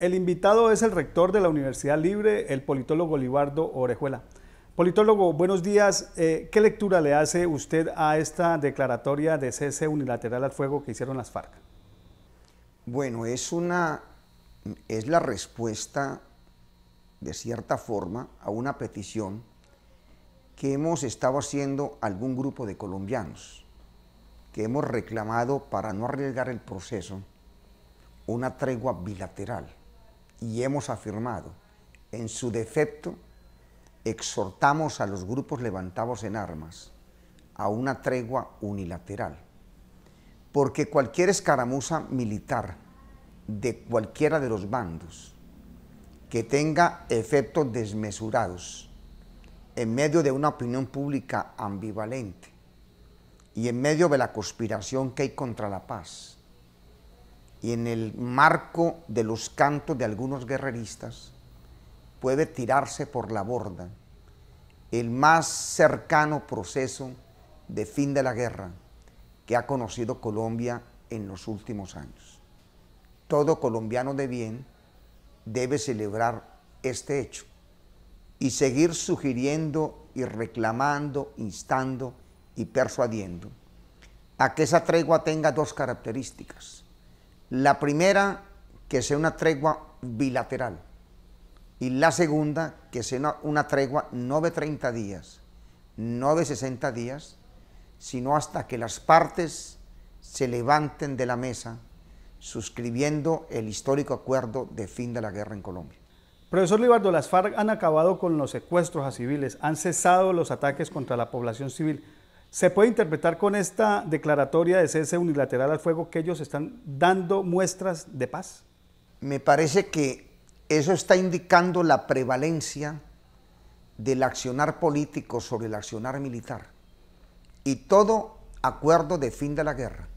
El invitado es el rector de la Universidad Libre, el politólogo Olivardo Orejuela. Politólogo, buenos días. Eh, ¿Qué lectura le hace usted a esta declaratoria de cese unilateral al fuego que hicieron las FARC? Bueno, es una es la respuesta de cierta forma a una petición que hemos estado haciendo algún grupo de colombianos, que hemos reclamado para no arriesgar el proceso una tregua bilateral y hemos afirmado, en su defecto, exhortamos a los grupos levantados en armas a una tregua unilateral, porque cualquier escaramuza militar de cualquiera de los bandos que tenga efectos desmesurados en medio de una opinión pública ambivalente y en medio de la conspiración que hay contra la paz, y en el marco de los cantos de algunos guerreristas puede tirarse por la borda el más cercano proceso de fin de la guerra que ha conocido Colombia en los últimos años. Todo colombiano de bien debe celebrar este hecho y seguir sugiriendo y reclamando, instando y persuadiendo a que esa tregua tenga dos características la primera, que sea una tregua bilateral. Y la segunda, que sea una, tregua no de 30 días, no de 60 días, sino hasta que las partes se levanten de la mesa suscribiendo el histórico acuerdo de fin de la guerra en Colombia. Profesor Libardo, las FARC han acabado con los secuestros a civiles, han cesado los ataques contra la población civil. ¿Se puede interpretar con esta declaratoria de cese unilateral al fuego que ellos están dando muestras de paz? Me parece que eso está indicando la prevalencia del accionar político sobre el accionar militar. Y todo acuerdo de fin de la guerra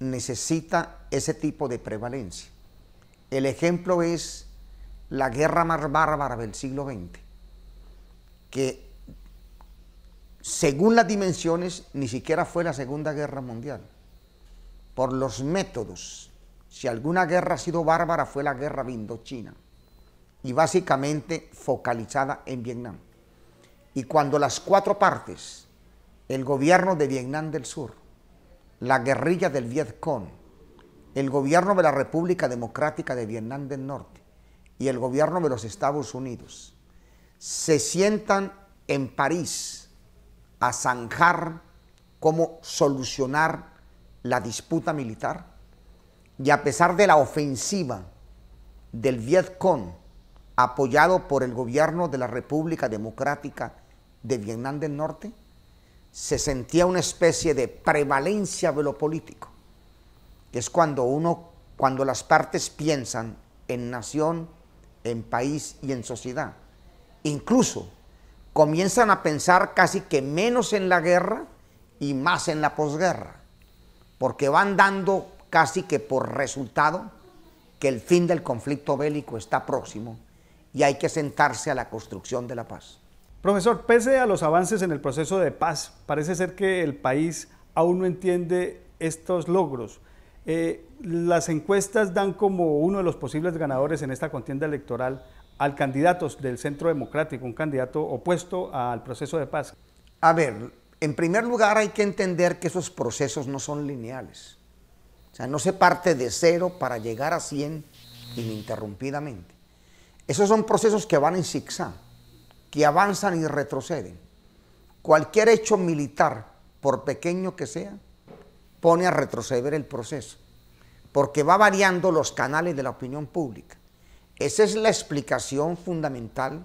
necesita ese tipo de prevalencia. El ejemplo es la guerra más bárbara del siglo XX, que según las dimensiones, ni siquiera fue la Segunda Guerra Mundial. Por los métodos, si alguna guerra ha sido bárbara, fue la guerra de y básicamente focalizada en Vietnam. Y cuando las cuatro partes, el gobierno de Vietnam del Sur, la guerrilla del Vietcong, el gobierno de la República Democrática de Vietnam del Norte y el gobierno de los Estados Unidos, se sientan en París a zanjar cómo solucionar la disputa militar. Y a pesar de la ofensiva del Vietcon apoyado por el gobierno de la República Democrática de Vietnam del Norte, se sentía una especie de prevalencia de lo político, que es cuando uno, cuando las partes piensan en nación, en país y en sociedad. Incluso comienzan a pensar casi que menos en la guerra y más en la posguerra, porque van dando casi que por resultado que el fin del conflicto bélico está próximo y hay que sentarse a la construcción de la paz. Profesor, pese a los avances en el proceso de paz, parece ser que el país aún no entiende estos logros. Eh, las encuestas dan como uno de los posibles ganadores en esta contienda electoral al candidato del Centro Democrático, un candidato opuesto al proceso de paz. A ver, en primer lugar hay que entender que esos procesos no son lineales. O sea, no se parte de cero para llegar a 100 ininterrumpidamente. Esos son procesos que van en zigzag, que avanzan y retroceden. Cualquier hecho militar, por pequeño que sea, pone a retroceder el proceso, porque va variando los canales de la opinión pública. Esa es la explicación fundamental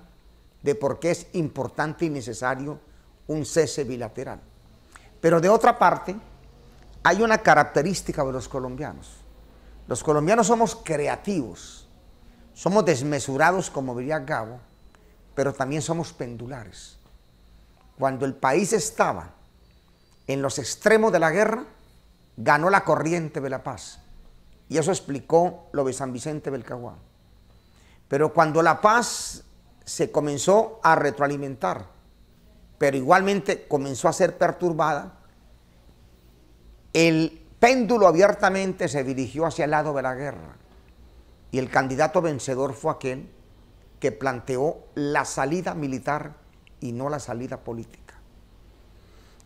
de por qué es importante y necesario un cese bilateral. Pero de otra parte, hay una característica de los colombianos. Los colombianos somos creativos, somos desmesurados, como diría Gabo, pero también somos pendulares. Cuando el país estaba en los extremos de la guerra, ganó la corriente de la paz. Y eso explicó lo de San Vicente del Pero cuando la paz se comenzó a retroalimentar, pero igualmente comenzó a ser perturbada, el péndulo abiertamente se dirigió hacia el lado de la guerra. Y el candidato vencedor fue aquel que planteó la salida militar y no la salida política.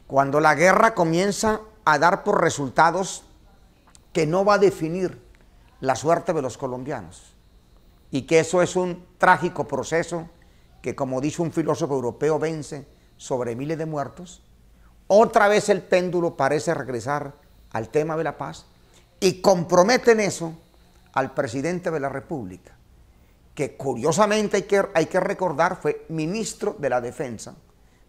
Cuando la guerra comienza a dar por resultados que no va a definir la suerte de los colombianos. Y que eso es un trágico proceso que, como dice un filósofo europeo, vence sobre miles de muertos. Otra vez el péndulo parece regresar al tema de la paz y comprometen eso al presidente de la República, que curiosamente hay que, hay que recordar fue ministro de la Defensa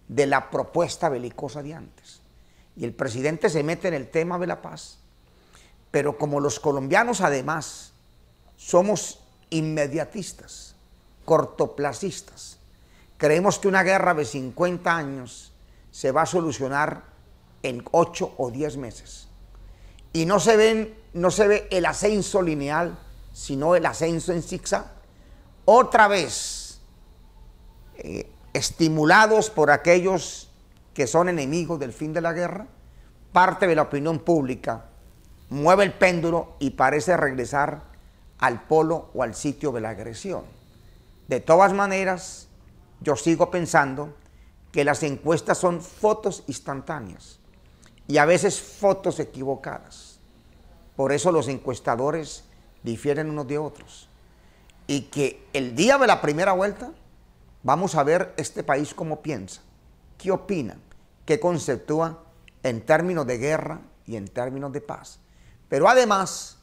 de la propuesta belicosa de antes y el presidente se mete en el tema de la paz, pero como los colombianos además somos inmediatistas, cortoplacistas, creemos que una guerra de 50 años se va a solucionar en 8 o 10 meses. Y no se, no se ve el ascenso lineal, sino el ascenso en zigzag. Otra vez, eh, estimulados por aquellos que son enemigos del fin de la guerra, parte de la opinión pública mueve el péndulo y parece regresar al polo o al sitio de la agresión. De todas maneras, yo sigo pensando que las encuestas son fotos instantáneas y a veces fotos equivocadas. Por eso los encuestadores difieren unos de otros. Y que el día de la primera vuelta vamos a ver este país cómo piensa, qué opinan que conceptúa en términos de guerra y en términos de paz. Pero además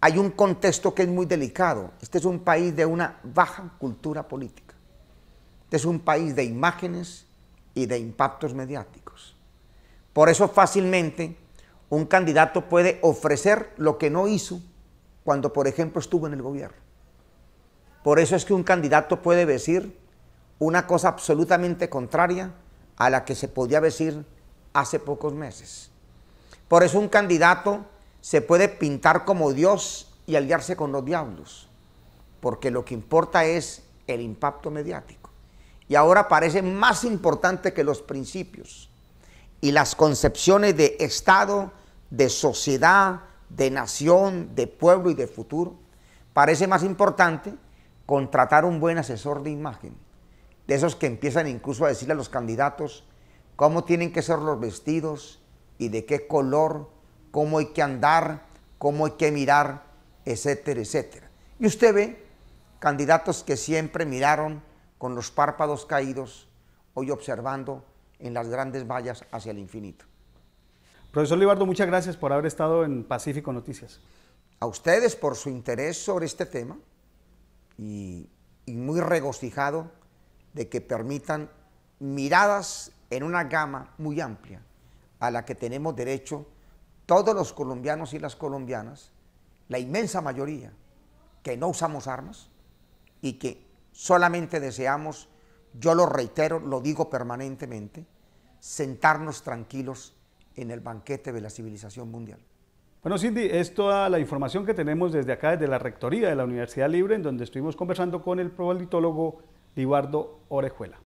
hay un contexto que es muy delicado. Este es un país de una baja cultura política. Este es un país de imágenes y de impactos mediáticos. Por eso fácilmente un candidato puede ofrecer lo que no hizo cuando, por ejemplo, estuvo en el gobierno. Por eso es que un candidato puede decir una cosa absolutamente contraria a la que se podía decir hace pocos meses. Por eso un candidato se puede pintar como Dios y aliarse con los diablos, porque lo que importa es el impacto mediático. Y ahora parece más importante que los principios y las concepciones de Estado, de sociedad, de nación, de pueblo y de futuro. Parece más importante contratar un buen asesor de imagen de esos que empiezan incluso a decirle a los candidatos cómo tienen que ser los vestidos y de qué color, cómo hay que andar, cómo hay que mirar, etcétera, etcétera. Y usted ve candidatos que siempre miraron con los párpados caídos, hoy observando en las grandes vallas hacia el infinito. Profesor Libardo, muchas gracias por haber estado en Pacífico Noticias. A ustedes por su interés sobre este tema y, muy regocijado de que permitan miradas en una gama muy amplia a la que tenemos derecho todos los colombianos y las colombianas, la inmensa mayoría que no usamos armas y que solamente deseamos, yo lo reitero, lo digo permanentemente, sentarnos tranquilos en el banquete de la civilización mundial. Bueno, Cindy, es toda la información que tenemos desde acá, desde la Rectoría de la Universidad Libre, en donde estuvimos conversando con el politólogo Libardo Orejuela.